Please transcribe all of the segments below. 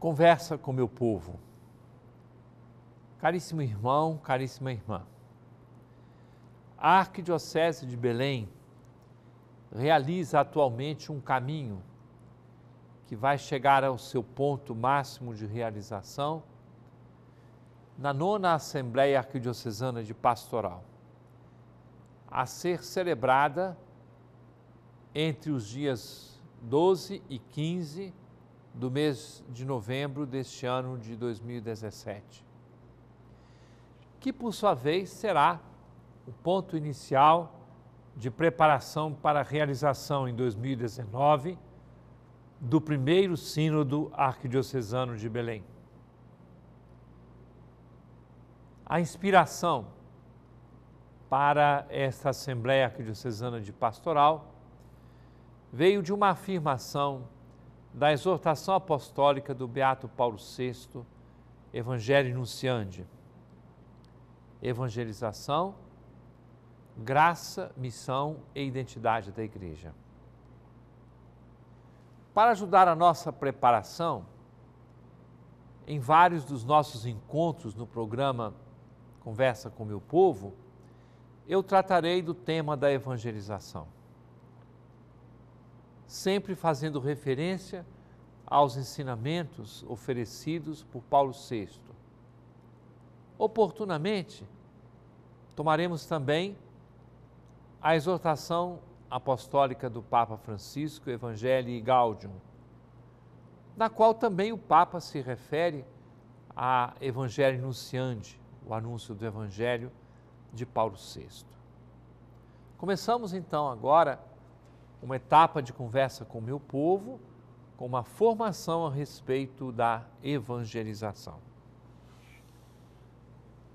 Conversa com meu povo. Caríssimo irmão, caríssima irmã. A Arquidiocese de Belém realiza atualmente um caminho que vai chegar ao seu ponto máximo de realização na nona Assembleia Arquidiocesana de Pastoral, a ser celebrada entre os dias 12 e 15 do mês de novembro deste ano de 2017, que por sua vez será o ponto inicial de preparação para a realização em 2019 do primeiro Sínodo Arquidiocesano de Belém. A inspiração para esta Assembleia Arquidiocesana de Pastoral veio de uma afirmação da exortação apostólica do Beato Paulo VI, Evangelho Nunciandi. Evangelização, graça, missão e identidade da Igreja. Para ajudar a nossa preparação, em vários dos nossos encontros no programa Conversa com Meu Povo, eu tratarei do tema da evangelização, sempre fazendo referência aos ensinamentos oferecidos por Paulo VI. Oportunamente, tomaremos também a exortação apostólica do Papa Francisco, Evangelii Gaudium, na qual também o Papa se refere a Evangelho Nunciandi, o anúncio do Evangelho de Paulo VI. Começamos então agora uma etapa de conversa com o meu povo, com uma formação a respeito da evangelização.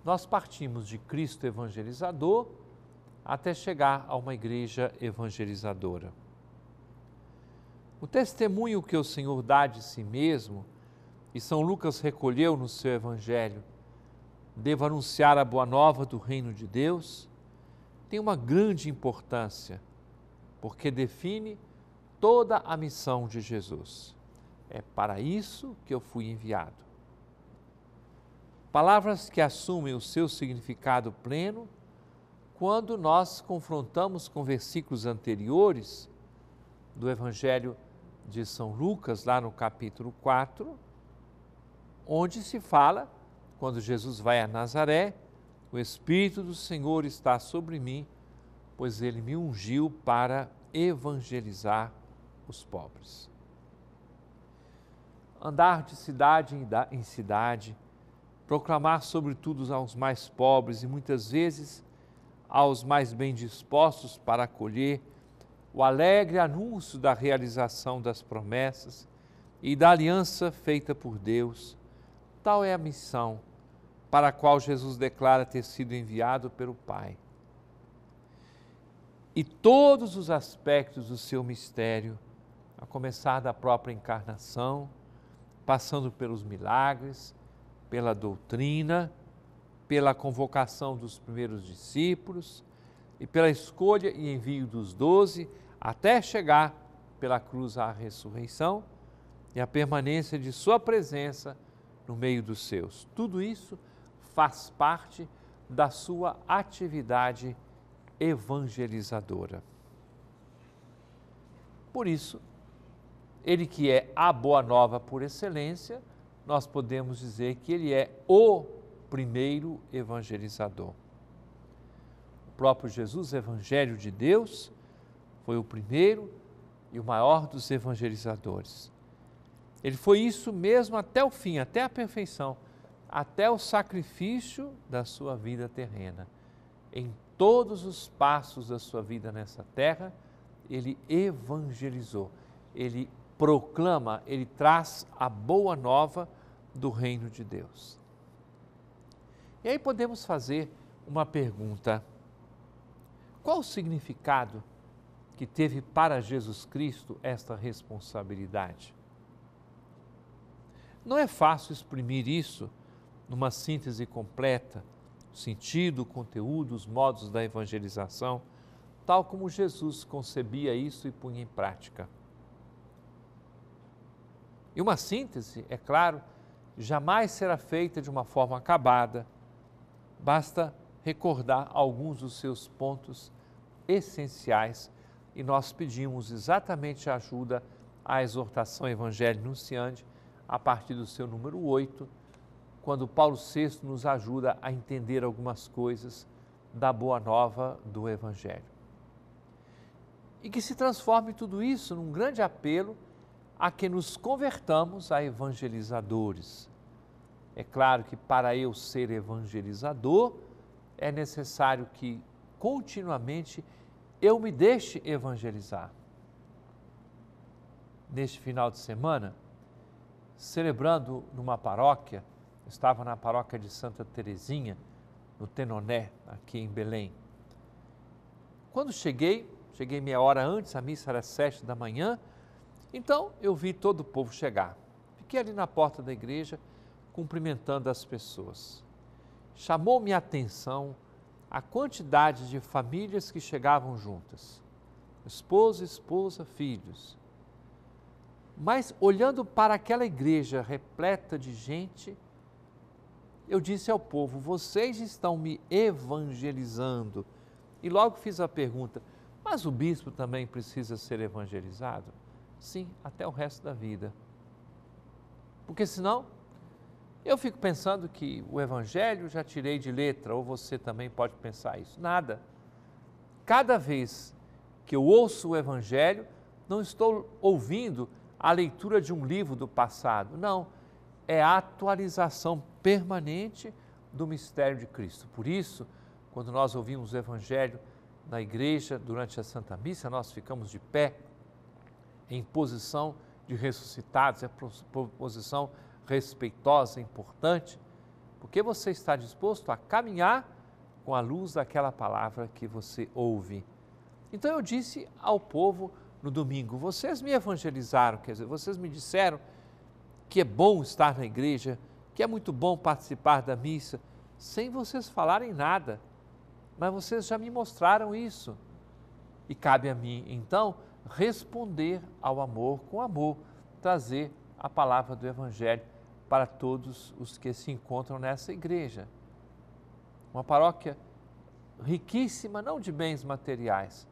Nós partimos de Cristo evangelizador até chegar a uma igreja evangelizadora. O testemunho que o Senhor dá de si mesmo, e São Lucas recolheu no seu evangelho, devo anunciar a boa nova do reino de Deus, tem uma grande importância, porque define toda a missão de Jesus. É para isso que eu fui enviado. Palavras que assumem o seu significado pleno quando nós confrontamos com versículos anteriores do Evangelho de São Lucas, lá no capítulo 4, onde se fala, quando Jesus vai a Nazaré, o Espírito do Senhor está sobre mim, pois ele me ungiu para evangelizar os pobres. Andar de cidade em cidade, proclamar sobretudo aos mais pobres e muitas vezes aos mais bem dispostos para acolher o alegre anúncio da realização das promessas e da aliança feita por Deus. Tal é a missão para a qual Jesus declara ter sido enviado pelo Pai. E todos os aspectos do seu mistério, a começar da própria encarnação, passando pelos milagres, pela doutrina, pela convocação dos primeiros discípulos e pela escolha e envio dos doze, até chegar pela cruz à ressurreição e a permanência de Sua presença no meio dos seus. Tudo isso faz parte da sua atividade evangelizadora. Por isso, ele que é a boa nova por excelência, nós podemos dizer que ele é o primeiro evangelizador. O próprio Jesus, Evangelho de Deus, foi o primeiro e o maior dos evangelizadores. Ele foi isso mesmo até o fim, até a perfeição, até o sacrifício da sua vida terrena. Em todos os passos da sua vida nessa terra, ele evangelizou, ele proclama, ele traz a boa nova do reino de Deus. E aí podemos fazer uma pergunta: qual o significado que teve para Jesus Cristo esta responsabilidade? Não é fácil exprimir isso numa síntese completa, o sentido, o conteúdo, os modos da evangelização, tal como Jesus concebia isso e punha em prática. E uma síntese, é claro, jamais será feita de uma forma acabada, Basta recordar alguns dos seus pontos essenciais e nós pedimos exatamente a ajuda à exortação Evangelho Nunciante, a partir do seu número 8, quando Paulo VI nos ajuda a entender algumas coisas da boa nova do Evangelho. E que se transforme tudo isso num grande apelo a que nos convertamos a evangelizadores, é claro que para eu ser evangelizador, é necessário que continuamente eu me deixe evangelizar. Neste final de semana, celebrando numa paróquia, estava na paróquia de Santa Teresinha, no Tenoné, aqui em Belém. Quando cheguei, cheguei meia hora antes, a missa era sete da manhã, então eu vi todo o povo chegar. Fiquei ali na porta da igreja, cumprimentando as pessoas. Chamou-me a atenção a quantidade de famílias que chegavam juntas esposo, esposa, filhos. Mas olhando para aquela igreja repleta de gente, eu disse ao povo: vocês estão me evangelizando. E logo fiz a pergunta: mas o bispo também precisa ser evangelizado? Sim, até o resto da vida. Porque senão eu fico pensando que o Evangelho já tirei de letra, ou você também pode pensar isso. Nada. Cada vez que eu ouço o Evangelho, não estou ouvindo a leitura de um livro do passado. Não. É a atualização permanente do mistério de Cristo. Por isso, quando nós ouvimos o Evangelho na igreja, durante a Santa Missa, nós ficamos de pé em posição de ressuscitados, é posição de respeitosa, importante, porque você está disposto a caminhar com a luz daquela palavra que você ouve. Então eu disse ao povo no domingo: vocês me evangelizaram, quer dizer, vocês me disseram que é bom estar na igreja, que é muito bom participar da missa, sem vocês falarem nada. Mas vocês já me mostraram isso. E cabe a mim, então, responder ao amor com amor, trazer a palavra do Evangelho para todos os que se encontram nessa igreja. Uma paróquia riquíssima, não de bens materiais,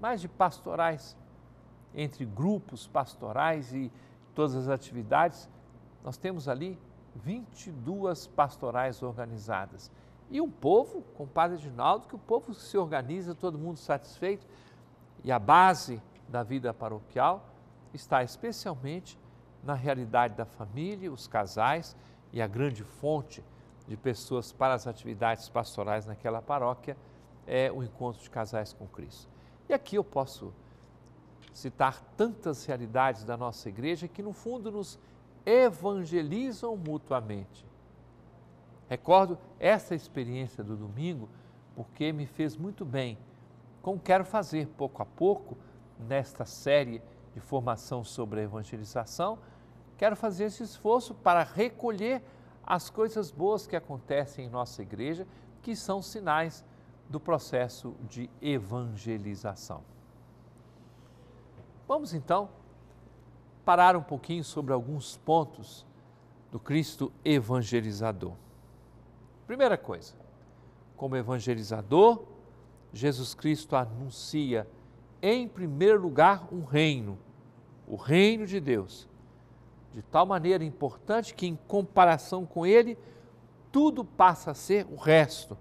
mas de pastorais, entre grupos pastorais e todas as atividades. Nós temos ali 22 pastorais organizadas. E um povo, com o padre Ginaldo, que o povo se organiza, todo mundo satisfeito. E a base da vida paroquial está especialmente na realidade da família, os casais e a grande fonte de pessoas para as atividades pastorais naquela paróquia é o encontro de casais com Cristo. E aqui eu posso citar tantas realidades da nossa igreja que, no fundo, nos evangelizam mutuamente. Recordo essa experiência do domingo porque me fez muito bem, como quero fazer pouco a pouco nesta série de formação sobre a evangelização quero fazer esse esforço para recolher as coisas boas que acontecem em nossa igreja, que são sinais do processo de evangelização. Vamos então parar um pouquinho sobre alguns pontos do Cristo evangelizador. Primeira coisa, como evangelizador, Jesus Cristo anuncia, em primeiro lugar, um reino, o reino de Deus de tal maneira importante que, em comparação com ele, tudo passa a ser o resto,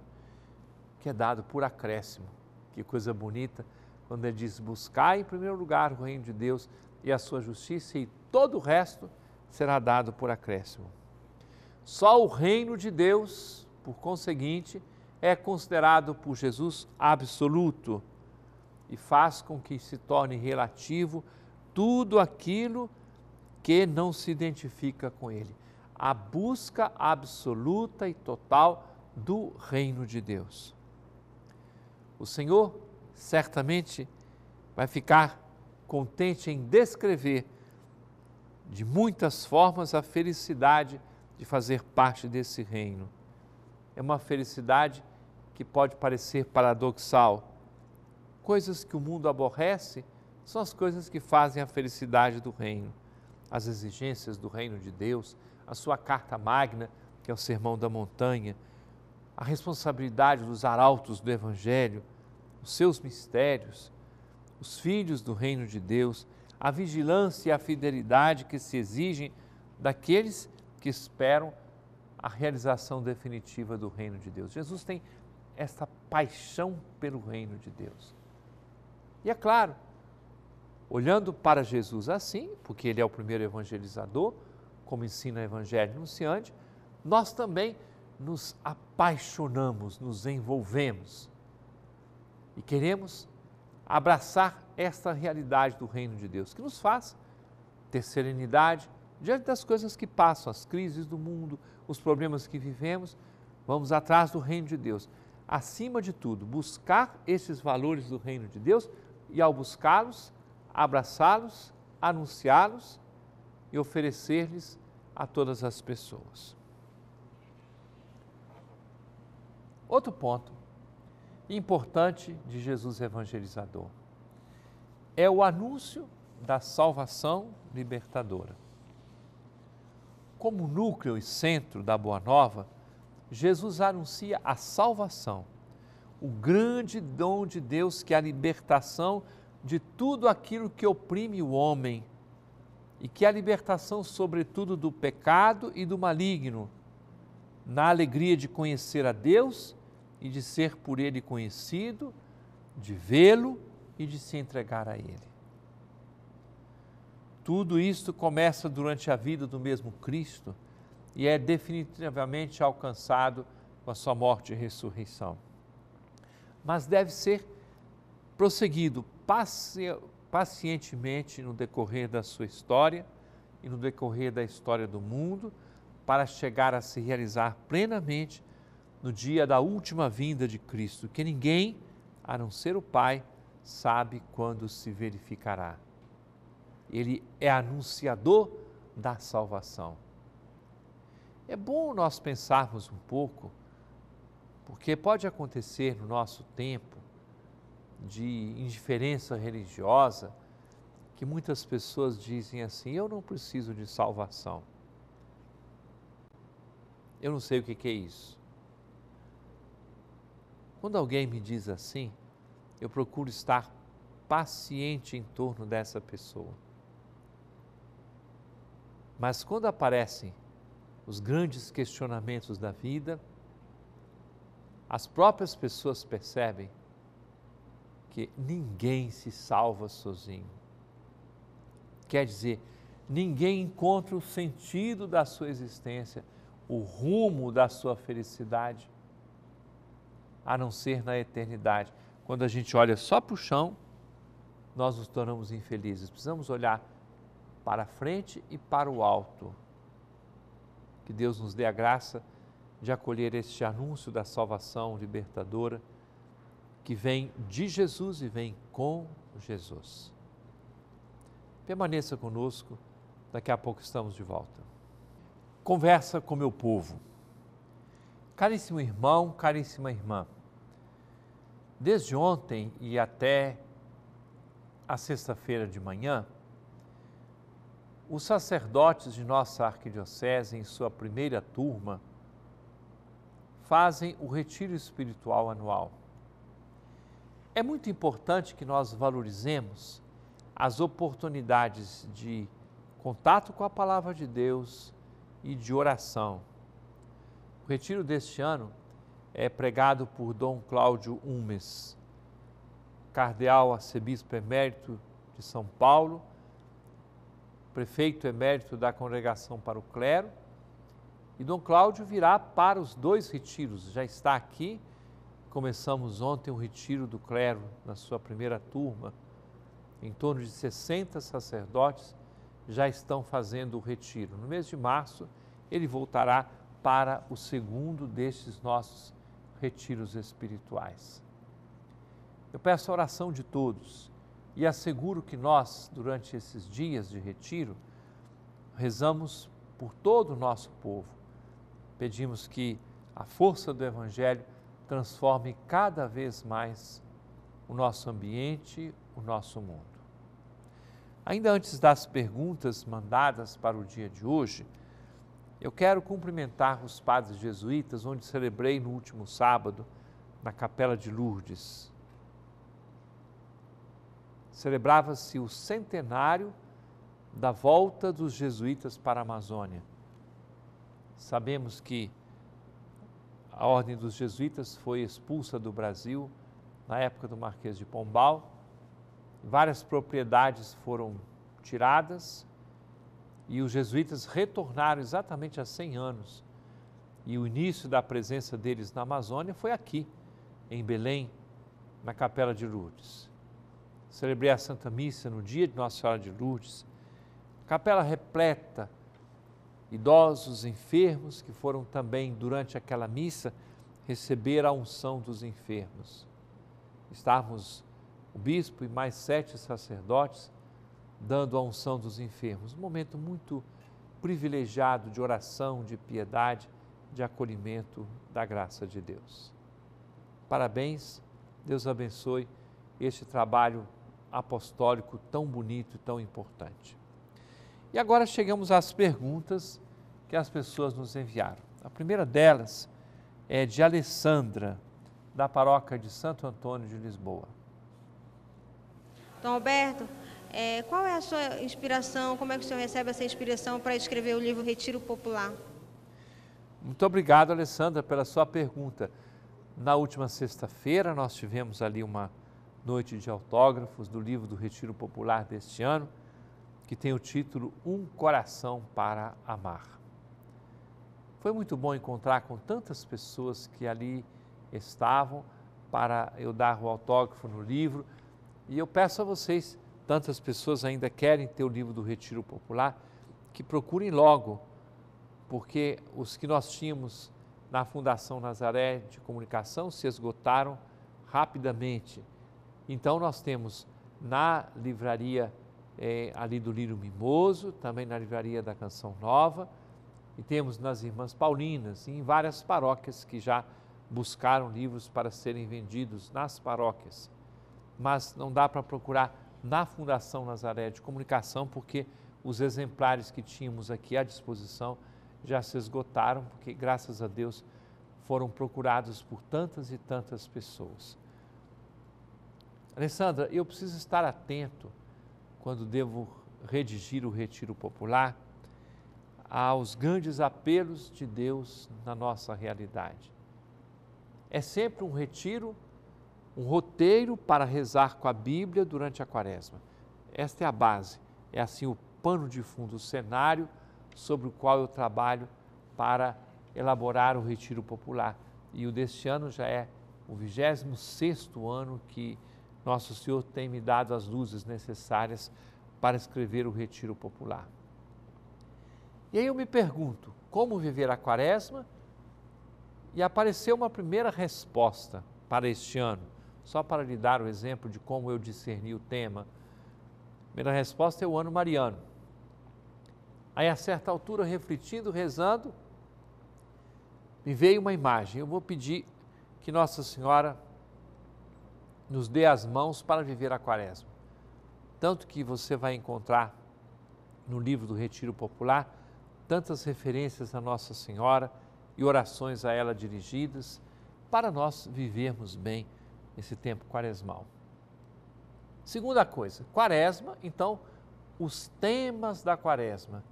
que é dado por acréscimo. Que coisa bonita quando ele diz: buscar em primeiro lugar o reino de Deus e a sua justiça, e todo o resto será dado por acréscimo. Só o reino de Deus, por conseguinte, é considerado por Jesus absoluto e faz com que se torne relativo tudo aquilo que que não se identifica com ele. A busca absoluta e total do reino de Deus. O Senhor certamente vai ficar contente em descrever de muitas formas a felicidade de fazer parte desse reino. É uma felicidade que pode parecer paradoxal. Coisas que o mundo aborrece são as coisas que fazem a felicidade do reino as exigências do reino de Deus, a sua carta magna, que é o Sermão da Montanha, a responsabilidade dos arautos do Evangelho, os seus mistérios, os filhos do reino de Deus, a vigilância e a fidelidade que se exigem daqueles que esperam a realização definitiva do reino de Deus. Jesus tem esta paixão pelo reino de Deus. E é claro, Olhando para Jesus assim, porque ele é o primeiro evangelizador, como ensina o Evangelho anunciante, nós também nos apaixonamos, nos envolvemos e queremos abraçar esta realidade do reino de Deus, que nos faz ter serenidade diante das coisas que passam, as crises do mundo, os problemas que vivemos. Vamos atrás do reino de Deus. Acima de tudo, buscar esses valores do reino de Deus e, ao buscá-los, abraçá-los, anunciá-los e oferecer-lhes a todas as pessoas. Outro ponto importante de Jesus evangelizador é o anúncio da salvação libertadora. Como núcleo e centro da Boa Nova, Jesus anuncia a salvação, o grande dom de Deus que é a libertação de tudo aquilo que oprime o homem e que a libertação, sobretudo, do pecado e do maligno, na alegria de conhecer a Deus e de ser por Ele conhecido, de vê-lo e de se entregar a Ele. Tudo isto começa durante a vida do mesmo Cristo e é definitivamente alcançado com a sua morte e ressurreição. Mas deve ser prosseguido pacientemente no decorrer da sua história e no decorrer da história do mundo, para chegar a se realizar plenamente no dia da última vinda de Cristo, que ninguém, a não ser o Pai, sabe quando se verificará. Ele é anunciador da salvação. É bom nós pensarmos um pouco, porque pode acontecer no nosso tempo de indiferença religiosa, que muitas pessoas dizem assim: eu não preciso de salvação. Eu não sei o que, é isso. Quando alguém me diz assim, eu procuro estar paciente em torno dessa pessoa. Mas quando aparecem os grandes questionamentos da vida, as próprias pessoas percebem porque ninguém se salva sozinho. Quer dizer, ninguém encontra o sentido da sua existência, o rumo da sua felicidade, a não ser na eternidade. Quando a gente olha só para o chão, nós nos tornamos infelizes. Precisamos olhar para a frente e para o alto. Que Deus nos dê a graça de acolher este anúncio da salvação libertadora que vem de Jesus e vem com Jesus. Permaneça conosco, daqui a pouco estamos de volta. Conversa com meu povo. Caríssimo irmão, caríssima irmã, desde ontem e até a sexta-feira de manhã, os sacerdotes de nossa arquidiocese, em sua primeira turma, fazem o retiro espiritual anual. É muito importante que nós valorizemos as oportunidades de contato com a palavra de Deus e de oração. O retiro deste ano é pregado por Dom Cláudio Umes, cardeal arcebispo emérito de São Paulo, prefeito emérito da Congregação para o Clero, e Dom Cláudio virá para os dois retiros, já está aqui Começamos ontem o retiro do clero, na sua primeira turma. Em torno de 60 sacerdotes já estão fazendo o retiro. No mês de março, ele voltará para o segundo destes nossos retiros espirituais. Eu peço a oração de todos e asseguro que nós, durante esses dias de retiro, rezamos por todo o nosso povo. Pedimos que a força do Evangelho transforme cada vez mais o nosso ambiente, o nosso mundo. Ainda antes das perguntas mandadas para o dia de hoje, eu quero cumprimentar os padres jesuítas, onde celebrei no último sábado, na Capela de Lourdes. Celebrava-se o centenário da volta dos jesuítas para a Amazônia. Sabemos que a ordem dos jesuítas foi expulsa do Brasil na época do Marquês de Pombal. Várias propriedades foram tiradas e os jesuítas retornaram exatamente há 100 anos. E o início da presença deles na Amazônia foi aqui, em Belém, na Capela de Lourdes. Celebrei a Santa Missa no dia de Nossa Senhora de Lourdes, capela repleta idosos, enfermos, que foram também, durante aquela missa, receber a unção dos enfermos. Estávamos o bispo e mais sete sacerdotes dando a unção dos enfermos. Um momento muito privilegiado de oração, de piedade, de acolhimento da graça de Deus. Parabéns, Deus abençoe este trabalho apostólico tão bonito e tão importante. E agora chegamos às perguntas que as pessoas nos enviaram. A primeira delas é de Alessandra, da paróquia de Santo Antônio de Lisboa. Então, Alberto, é, qual é a sua inspiração? Como é que o senhor recebe essa inspiração para escrever o livro Retiro Popular? Muito obrigado, Alessandra, pela sua pergunta. Na última sexta-feira, nós tivemos ali uma noite de autógrafos do livro do Retiro Popular deste ano que tem o título Um Coração para Amar. Foi muito bom encontrar com tantas pessoas que ali estavam para eu dar o autógrafo no livro. E eu peço a vocês, tantas pessoas ainda querem ter o livro do Retiro Popular, que procurem logo, porque os que nós tínhamos na Fundação Nazaré de Comunicação se esgotaram rapidamente. Então nós temos na livraria é, ali do Lírio Mimoso, também na Livraria da Canção Nova, e temos nas Irmãs Paulinas em várias paróquias que já buscaram livros para serem vendidos nas paróquias. Mas não dá para procurar na Fundação Nazaré de Comunicação, porque os exemplares que tínhamos aqui à disposição já se esgotaram, porque graças a Deus foram procurados por tantas e tantas pessoas. Alessandra, eu preciso estar atento quando devo redigir o Retiro Popular, aos grandes apelos de Deus na nossa realidade. É sempre um retiro, um roteiro para rezar com a Bíblia durante a Quaresma. Esta é a base, é assim o pano de fundo, o cenário sobre o qual eu trabalho para elaborar o Retiro Popular. E o deste ano já é o 26º ano que nosso Senhor tem me dado as luzes necessárias para escrever o Retiro Popular. E aí eu me pergunto, como viver a quaresma? E apareceu uma primeira resposta para este ano, só para lhe dar o exemplo de como eu discerni o tema. A primeira resposta é o ano mariano. Aí, a certa altura, refletindo, rezando, me veio uma imagem. Eu vou pedir que Nossa Senhora nos dê as mãos para viver a quaresma. Tanto que você vai encontrar no livro do Retiro Popular tantas referências a Nossa Senhora e orações a ela dirigidas para nós vivermos bem esse tempo quaresmal. Segunda coisa, quaresma, então, os temas da quaresma.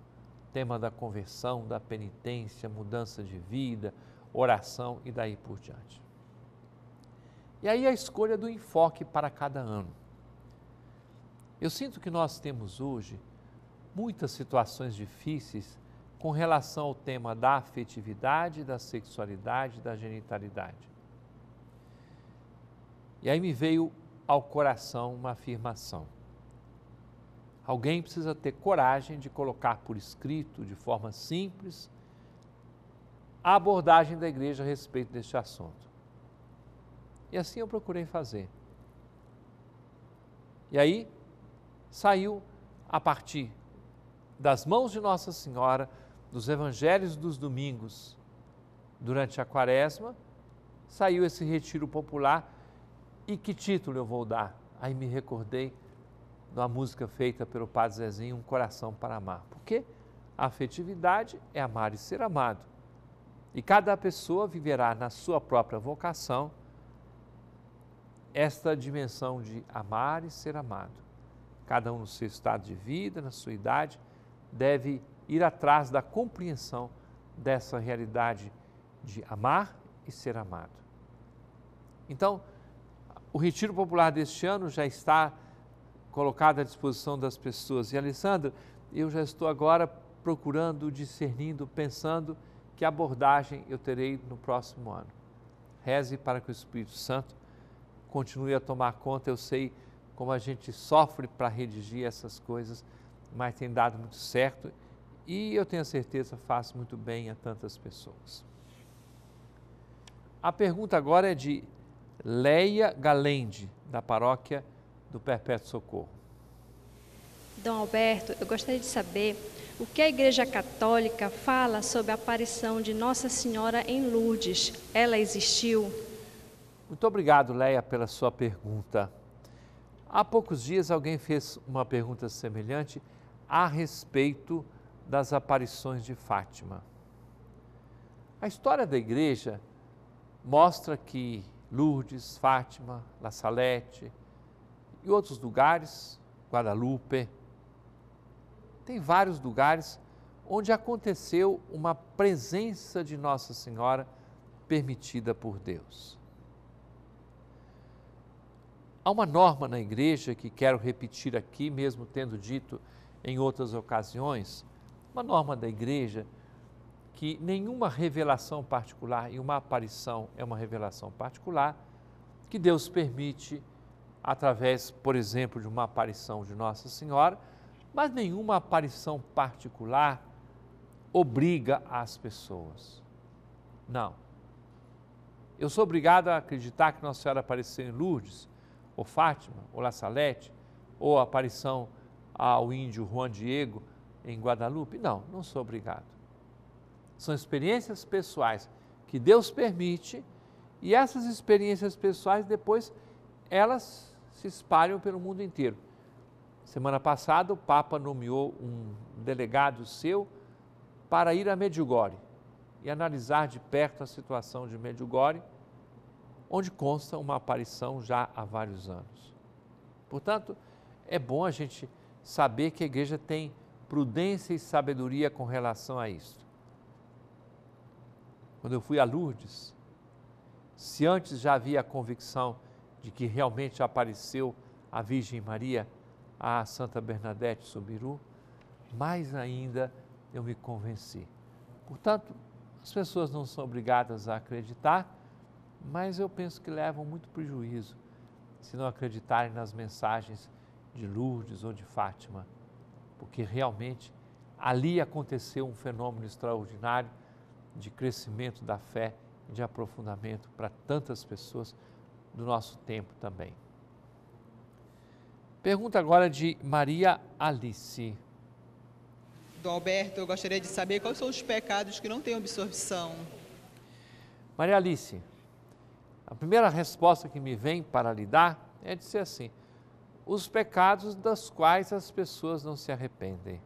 Tema da conversão, da penitência, mudança de vida, oração e daí por diante. E aí a escolha do enfoque para cada ano. Eu sinto que nós temos hoje muitas situações difíceis com relação ao tema da afetividade, da sexualidade, da genitalidade. E aí me veio ao coração uma afirmação. Alguém precisa ter coragem de colocar por escrito, de forma simples, a abordagem da igreja a respeito deste assunto. E assim eu procurei fazer. E aí saiu a partir das mãos de Nossa Senhora, dos evangelhos dos domingos, durante a quaresma, saiu esse retiro popular. E que título eu vou dar? Aí me recordei de uma música feita pelo Padre Zezinho, Um Coração para Amar. Porque a afetividade é amar e ser amado. E cada pessoa viverá na sua própria vocação esta dimensão de amar e ser amado. Cada um no seu estado de vida, na sua idade, deve ir atrás da compreensão dessa realidade de amar e ser amado. Então, o retiro popular deste ano já está colocado à disposição das pessoas. E Alessandra, eu já estou agora procurando, discernindo, pensando que abordagem eu terei no próximo ano. Reze para que o Espírito Santo continue a tomar conta. Eu sei como a gente sofre para redigir essas coisas, mas tem dado muito certo e eu tenho certeza faz muito bem a tantas pessoas. A pergunta agora é de Leia Galende, da paróquia do Perpétuo Socorro. Dom Alberto, eu gostaria de saber o que a Igreja Católica fala sobre a aparição de Nossa Senhora em Lourdes. Ela existiu? Muito obrigado, Leia, pela sua pergunta. Há poucos dias alguém fez uma pergunta semelhante a respeito das aparições de Fátima. A história da igreja mostra que Lourdes, Fátima, La Salete e outros lugares, Guadalupe, tem vários lugares onde aconteceu uma presença de Nossa Senhora permitida por Deus. Há uma norma na igreja que quero repetir aqui, mesmo tendo dito em outras ocasiões, uma norma da igreja que nenhuma revelação particular e uma aparição é uma revelação particular que Deus permite através, por exemplo, de uma aparição de Nossa Senhora, mas nenhuma aparição particular obriga as pessoas. Não. Eu sou obrigado a acreditar que Nossa Senhora apareceu em Lourdes ou Fátima, ou La Salete, ou a aparição ao índio Juan Diego em Guadalupe? Não, não sou obrigado. São experiências pessoais que Deus permite e essas experiências pessoais depois elas se espalham pelo mundo inteiro. Semana passada o Papa nomeou um delegado seu para ir a Medjugorje e analisar de perto a situação de Medjugorje onde consta uma aparição já há vários anos. Portanto, é bom a gente saber que a igreja tem prudência e sabedoria com relação a isso. Quando eu fui a Lourdes, se antes já havia a convicção de que realmente apareceu a Virgem Maria a Santa Bernadette Subiru, mais ainda eu me convenci. Portanto, as pessoas não são obrigadas a acreditar, mas eu penso que levam muito prejuízo se não acreditarem nas mensagens de Lourdes ou de Fátima, porque realmente ali aconteceu um fenômeno extraordinário de crescimento da fé e de aprofundamento para tantas pessoas do nosso tempo também. Pergunta agora de Maria Alice. Do Alberto, eu gostaria de saber quais são os pecados que não têm absorção. Maria Alice, a primeira resposta que me vem para lhe dar é dizer assim: os pecados das quais as pessoas não se arrependem.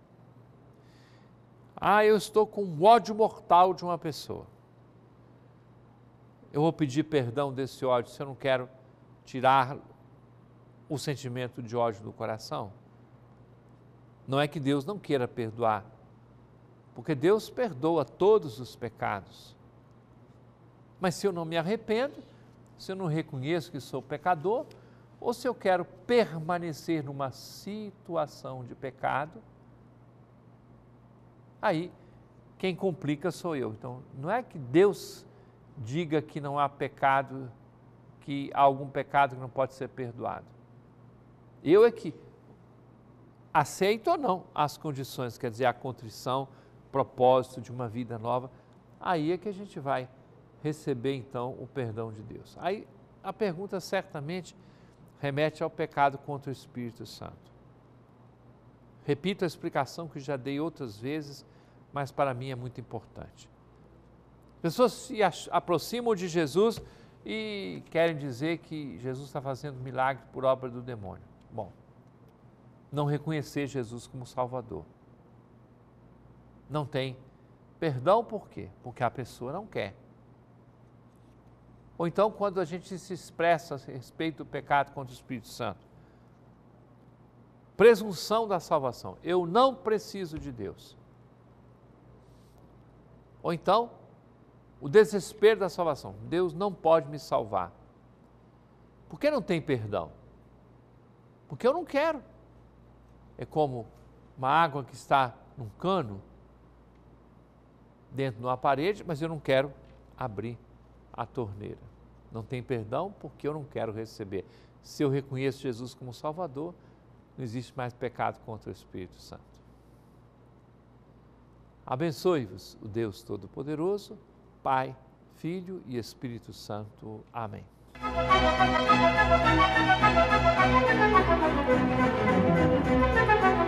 Ah, eu estou com um ódio mortal de uma pessoa. Eu vou pedir perdão desse ódio se eu não quero tirar o sentimento de ódio do coração. Não é que Deus não queira perdoar, porque Deus perdoa todos os pecados. Mas se eu não me arrependo, se eu não reconheço que sou pecador, ou se eu quero permanecer numa situação de pecado, aí quem complica sou eu. Então, não é que Deus diga que não há pecado, que há algum pecado que não pode ser perdoado. Eu é que aceito ou não as condições, quer dizer, a contrição, propósito de uma vida nova, aí é que a gente vai receber então o perdão de Deus. Aí a pergunta certamente remete ao pecado contra o Espírito Santo. Repito a explicação que já dei outras vezes, mas para mim é muito importante. Pessoas se aproximam de Jesus e querem dizer que Jesus está fazendo milagre por obra do demônio. Bom, não reconhecer Jesus como Salvador. Não tem perdão por quê? Porque a pessoa não quer. Ou então quando a gente se expressa a respeito do pecado contra o Espírito Santo. Presunção da salvação. Eu não preciso de Deus. Ou então, o desespero da salvação. Deus não pode me salvar. Por que não tem perdão? Porque eu não quero. É como uma água que está num cano, dentro de uma parede, mas eu não quero abrir a torneira. Não tem perdão porque eu não quero receber. Se eu reconheço Jesus como Salvador, não existe mais pecado contra o Espírito Santo. Abençoe-vos o Deus Todo-Poderoso, Pai, Filho e Espírito Santo. Amém. Música